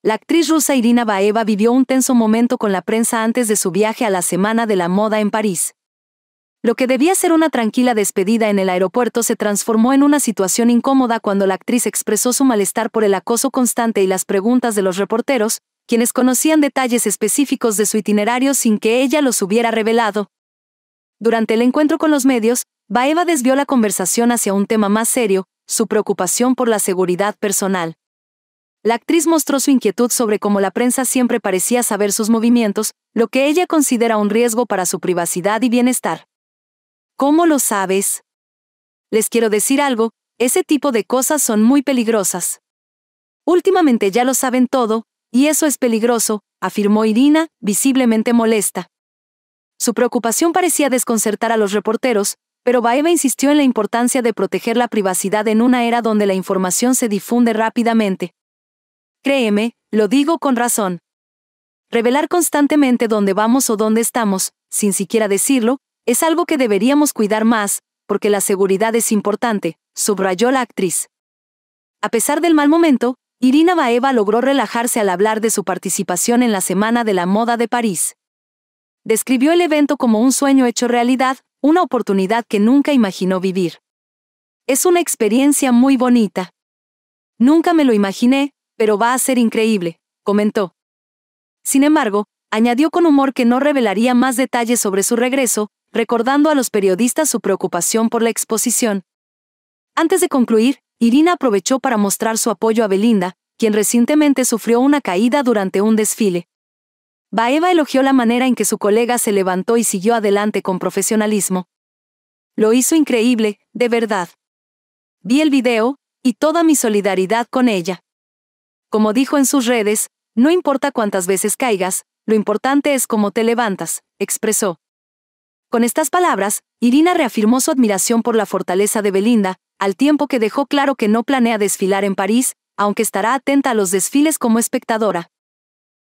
La actriz rusa Irina Baeva vivió un tenso momento con la prensa antes de su viaje a la Semana de la Moda en París. Lo que debía ser una tranquila despedida en el aeropuerto se transformó en una situación incómoda cuando la actriz expresó su malestar por el acoso constante y las preguntas de los reporteros, quienes conocían detalles específicos de su itinerario sin que ella los hubiera revelado. Durante el encuentro con los medios, Baeva desvió la conversación hacia un tema más serio, su preocupación por la seguridad personal. La actriz mostró su inquietud sobre cómo la prensa siempre parecía saber sus movimientos, lo que ella considera un riesgo para su privacidad y bienestar. ¿Cómo lo sabes? Les quiero decir algo, ese tipo de cosas son muy peligrosas. Últimamente ya lo saben todo, y eso es peligroso, afirmó Irina, visiblemente molesta. Su preocupación parecía desconcertar a los reporteros, pero Baeva insistió en la importancia de proteger la privacidad en una era donde la información se difunde rápidamente. Créeme, lo digo con razón. Revelar constantemente dónde vamos o dónde estamos, sin siquiera decirlo, es algo que deberíamos cuidar más, porque la seguridad es importante, subrayó la actriz. A pesar del mal momento, Irina Baeva logró relajarse al hablar de su participación en la Semana de la Moda de París. Describió el evento como un sueño hecho realidad, una oportunidad que nunca imaginó vivir. Es una experiencia muy bonita. Nunca me lo imaginé, pero va a ser increíble, comentó. Sin embargo, añadió con humor que no revelaría más detalles sobre su regreso, recordando a los periodistas su preocupación por la exposición. Antes de concluir, Irina aprovechó para mostrar su apoyo a Belinda, quien recientemente sufrió una caída durante un desfile. Baeva elogió la manera en que su colega se levantó y siguió adelante con profesionalismo. Lo hizo increíble, de verdad. Vi el video, y toda mi solidaridad con ella. Como dijo en sus redes, no importa cuántas veces caigas, lo importante es cómo te levantas, expresó. Con estas palabras, Irina reafirmó su admiración por la fortaleza de Belinda, al tiempo que dejó claro que no planea desfilar en París, aunque estará atenta a los desfiles como espectadora.